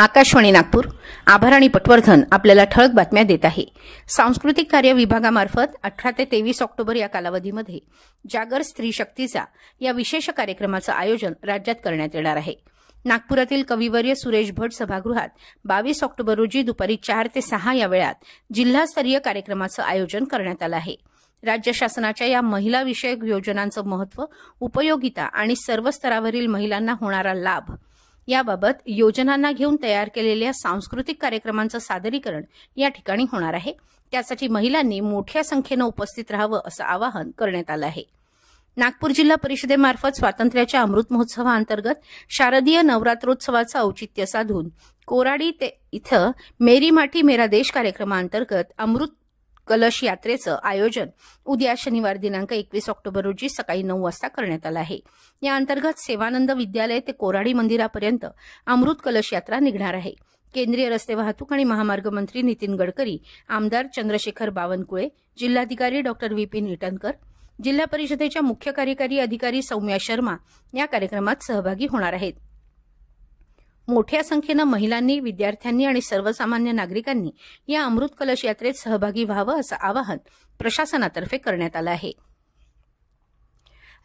आकाशवाणी नागपूर आभार आणि पटवर्धन आपल्याला ठळक बातम्या देत आहे सांस्कृतिक कार्य विभागामार्फत अठरा ते तेवीस ऑक्टोबर या कालावधीमध्ये जागर स्त्री शक्तीचा या विशेष कार्यक्रमाचं आयोजन राज्यात करण्यात येणार आहे नागपुरातील कविवर्य सुरेश भट सभागृहात बावीस ऑक्टोबर रोजी दुपारी चार ते सहा या वेळात जिल्हास्तरीय कार्यक्रमाचं आयोजन करण्यात आलं आहे राज्य शासनाच्या या महिलाविषयक योजनांचं महत्व उपयोगिता आणि सर्व स्तरावरील महिलांना होणारा लाभ याबाबत योजनांना घेऊन तयार केलेल्या सांस्कृतिक कार्यक्रमांचं सादरीकरण या ठिकाणी होणार आहे त्यासाठी महिलांनी मोठ्या संख्येनं उपस्थित राहावं असं आवाहन करण्यात आलं आहे नागपूर जिल्हा परिषदेमार्फत स्वातंत्र्याच्या अमृत महोत्सवाअंतर्गत शारदीय नवरात्रोत्सवाचं औचित्य साधून कोराडी ते इथं मेरी माठी मेरा देश कार्यक्रमाअंतर्गत अमृत कलश यात्रेचं आयोजन उद्या शनिवार दिनांक एकवीस ऑक्टोबर रोजी सकाळी नऊ वाजता करण्यात आलं आहे या अंतर्गत सेवानंद विद्यालय ते कोराडी मंदिरापर्यंत अमृत कलश यात्रा निघणार आहे केंद्रीय रस्ते वाहतूक आणि महामार्ग मंत्री नितीन गडकरी आमदार चंद्रशेखर बावनकुळे जिल्हाधिकारी डॉक्टर विपिन इटनकर जिल्हा परिषदेच्या मुख्य कार्यकारी अधिकारी सौम्या शर्मा या कार्यक्रमात सहभागी होणार आहेत मोठ्या संख्येनं महिलांनी विद्यार्थ्यांनी आणि सर्वसामान्य नागरिकांनी या अमृत कलश यात्रेत सहभागी व्हावं असं आवाहन प्रशासनातर्फे करण्यात आलं आहे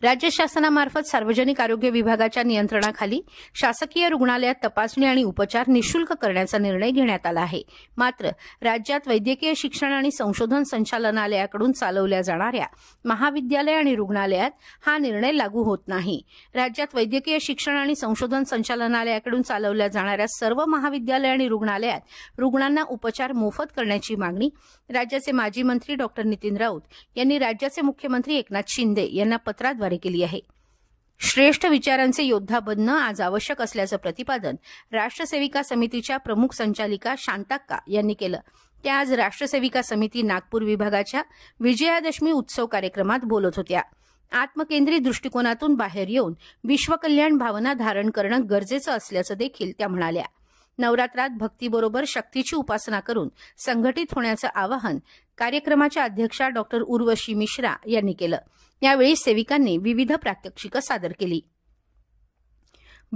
राज्य शासनामार्फत सार्वजनिक आरोग्य विभागाच्या नियंत्रणाखाली शासकीय रुग्णालयात तपासणी आणि उपचार निशुल्क करण्याचा निर्णय घेण्यात आला आहे मात्र राज्यात वैद्यकीय शिक्षण आणि संशोधन संचालनालयाकडून चालवल्या जाणाऱ्या महाविद्यालय आणि रुग्णालयात हा निर्णय लागू होत नाही राज्यात वैद्यकीय शिक्षण आणि संशोधन संचालनालयाकडून चालवल्या जाणाऱ्या सर्व महाविद्यालय आणि रुग्णालयात रुग्णांना उपचार मोफत करण्याची मागणी राज्याचे माजी मंत्री डॉक्टर नितीन राऊत यांनी राज्याचे मुख्यमंत्री एकनाथ शिंदे यांना पत्राद्वारे सहकार्य केली आहे श्रेष्ठ विचारांचे योद्धा बनणं आज आवश्यक असल्याचं प्रतिपादन राष्ट्रसेविका समितीच्या प्रमुख संचालिका शांताक्का यांनी केलं त्या आज राष्ट्रसेविका समिती नागपूर विभागाच्या विजयादशमी उत्सव कार्यक्रमात बोलत होत्या आत्मकेंद्री दृष्टिकोनातून बाहेर येऊन विश्वकल्याण भावना धारण करणं गरजेचं असल्याचं देखील त्या म्हणाल्या नवरात्रात भक्तीबरोबर शक्तीची उपासना करून संघटित होण्याचं आवाहन कार्यक्रमाच्या अध्यक्षा डॉक्टर उर्वशी मिश्रा यांनी केलं यावेळी सेविकांनी विविध प्रात्यक्षिकं सादर केली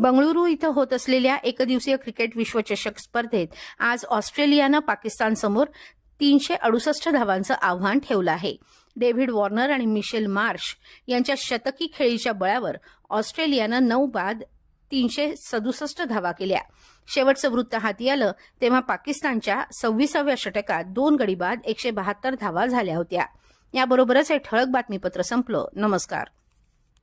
बंगळुरू इथं होत असलेल्या एकदिवसीय क्रिकेट विश्वचषक स्पर्धेत आज ऑस्ट्रेलियानं पाकिस्तानसमोर तीनशे अडुसष्ट धावांचं आव्हान ठेवलं आहे डेव्हिड वॉर्नर आणि मिशेल मार्श यांच्या शतकी खेळीच्या बळावर ऑस्ट्रेलियानं नऊ बाद तीनशे सदुसष्ट धावा केल्या शेवटचं वृत्त हाती आलं तेव्हा पाकिस्तानच्या सव्वीसाव्या षटकात दोन गडीबाद बाद एकशे बहात्तर धावा झाल्या होत्या याबरोबरच हे ठळक बातमीपत्र संपलं नमस्कार